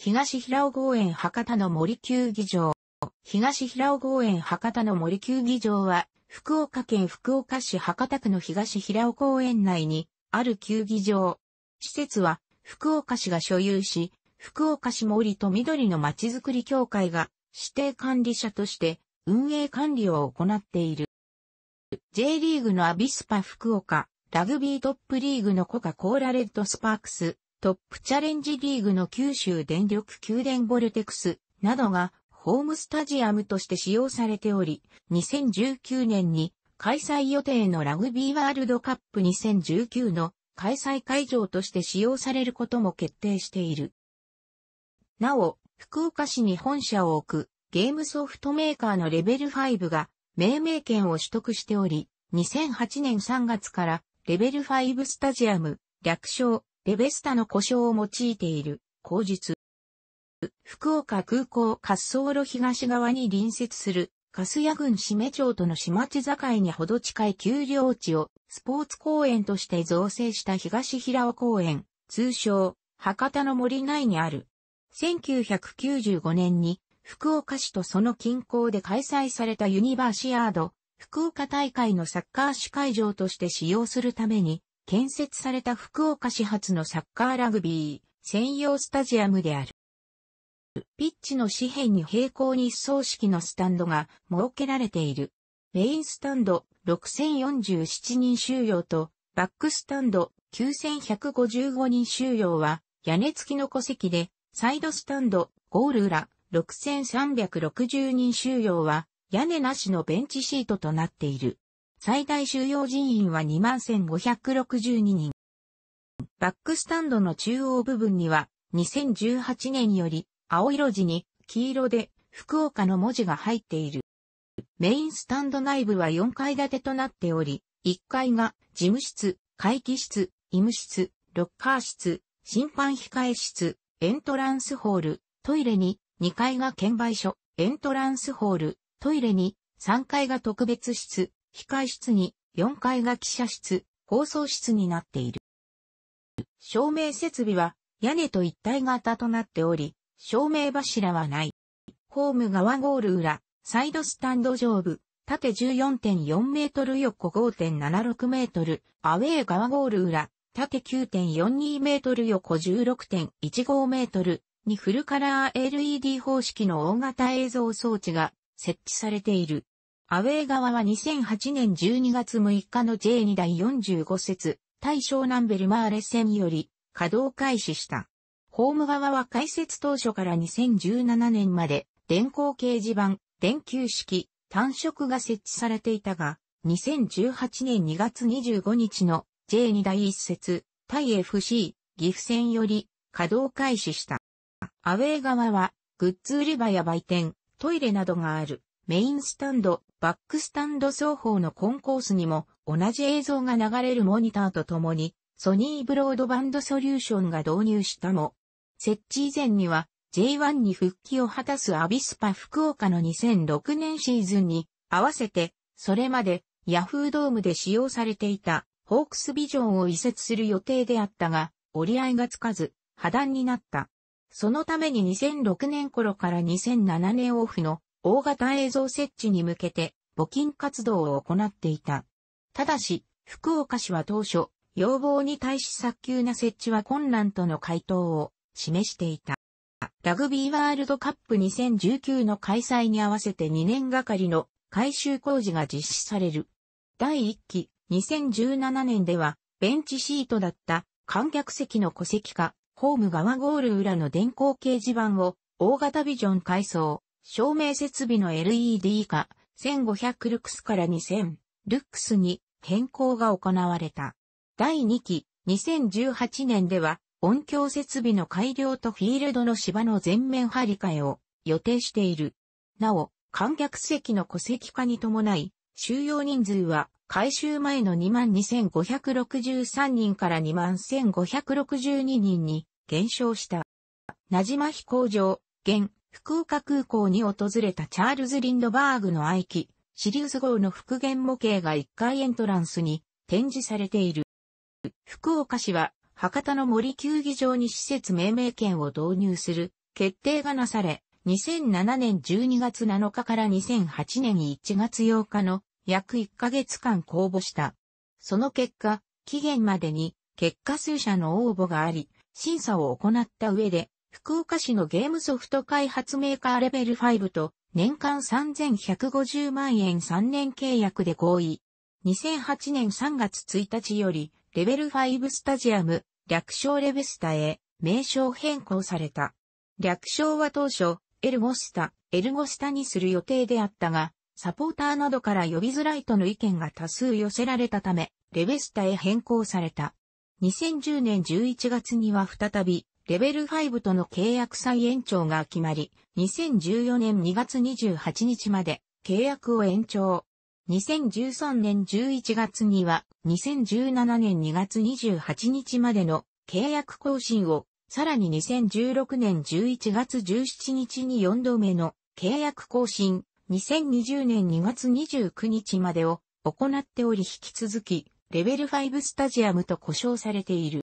東平尾公園博多の森球技場。東平尾公園博多の森球技場は、福岡県福岡市博多区の東平尾公園内にある球技場。施設は、福岡市が所有し、福岡市森と緑のまちづくり協会が指定管理者として運営管理を行っている。J リーグのアビスパ福岡、ラグビートップリーグのコカ・コーラレッドスパークス、トップチャレンジリーグの九州電力給電ボルテクスなどがホームスタジアムとして使用されており、2019年に開催予定のラグビーワールドカップ2019の開催会場として使用されることも決定している。なお、福岡市に本社を置くゲームソフトメーカーのレベル5が命名権を取得しており、2008年3月からレベル5スタジアム、略称レベスタの故障を用いている、口実。福岡空港滑走路東側に隣接する、カスヤ郡志免町との市町境にほど近い丘陵地をスポーツ公園として造成した東平尾公園、通称、博多の森内にある。1995年に福岡市とその近郊で開催されたユニバーシアード、福岡大会のサッカー市会場として使用するために建設された福岡市発のサッカーラグビー専用スタジアムである。ピッチの紙幣に平行に一層式のスタンドが設けられている。メインスタンド6047人収容とバックスタンド9155人収容は屋根付きの戸籍でサイドスタンドゴール裏6360人収容は屋根なしのベンチシートとなっている。最大収容人員は21,562人。バックスタンドの中央部分には、2018年より、青色地に、黄色で、福岡の文字が入っている。メインスタンド内部は4階建てとなっており、1階が事務室、会議室、医務室、ロッカー室、審判控え室、エントランスホール、トイレに、2階が券売所、エントランスホール、トイレに、3階が特別室、控室に4階が記者室、放送室になっている。照明設備は屋根と一体型となっており、照明柱はない。ホーム側ゴール裏、サイドスタンド上部、縦14.4メートル横5.76メートル、アウェー側ゴール裏、縦9.42メートル横16.15メートルにフルカラー LED 方式の大型映像装置が設置されている。アウェー側は2008年12月6日の J2 第45節、対象南ベルマーレ戦より稼働開始した。ホーム側は開設当初から2017年まで電光掲示板、電球式、単色が設置されていたが、2018年2月25日の J2 第1節、対 FC、岐阜戦より稼働開始した。アウェー側はグッズ売り場や売店、トイレなどがある。メインスタンド、バックスタンド双方のコンコースにも同じ映像が流れるモニターとともにソニーブロードバンドソリューションが導入したも、設置以前には J1 に復帰を果たすアビスパ福岡の2006年シーズンに合わせて、それまでヤフードームで使用されていたホークスビジョンを移設する予定であったが、折り合いがつかず、破談になった。そのために2006年頃から2007年オフの大型映像設置に向けて募金活動を行っていた。ただし、福岡市は当初、要望に対し早急な設置は困難との回答を示していた。ラグビーワールドカップ2019の開催に合わせて2年がかりの改修工事が実施される。第1期2017年ではベンチシートだった観客席の戸籍化、ホーム側ゴール裏の電光掲示板を大型ビジョン改装、照明設備の LED 化、1500ルクスから2000ルクスに変更が行われた。第2期、2018年では、音響設備の改良とフィールドの芝の全面張り替えを予定している。なお、観客席の戸籍化に伴い、収容人数は改修前の22,563人から21,562人に減少した。なじま飛行場、現、福岡空港に訪れたチャールズ・リンドバーグの愛機、シリウス号の復元模型が1階エントランスに展示されている。福岡市は博多の森球技場に施設命名権を導入する決定がなされ、2007年12月7日から2008年1月8日の約1ヶ月間公募した。その結果、期限までに結果数社の応募があり、審査を行った上で福岡市のゲームソフト開発メーカーレベル5と年間3150万円3年契約で合意。2008年3月1日よりレベル5スタジアム、略称レベスタへ名称変更された。略称は当初、エルゴスタ、エルゴスタにする予定であったが、サポーターなどから呼びづらいとの意見が多数寄せられたため、レベスタへ変更された。2010年11月には再び、レベル5との契約再延長が決まり、2014年2月28日まで契約を延長。2013年11月には、2017年2月28日までの契約更新を、さらに2016年11月17日に4度目の契約更新、2020年2月29日までを行っており引き続き、レベル5スタジアムと呼称されている。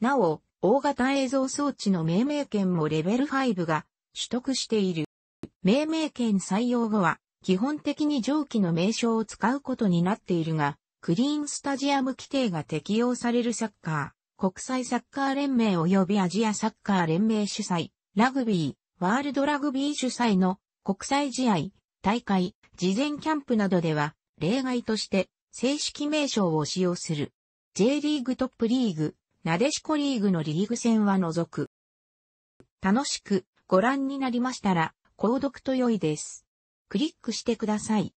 なお、大型映像装置の命名権もレベル5が取得している。命名権採用後は、基本的に上記の名称を使うことになっているが、クリーンスタジアム規定が適用されるサッカー、国際サッカー連盟及びアジアサッカー連盟主催、ラグビー、ワールドラグビー主催の国際試合、大会、事前キャンプなどでは、例外として正式名称を使用する。J リーグトップリーグ、なでしこリーグのリーグ戦は除く。楽しくご覧になりましたら、購読と良いです。クリックしてください。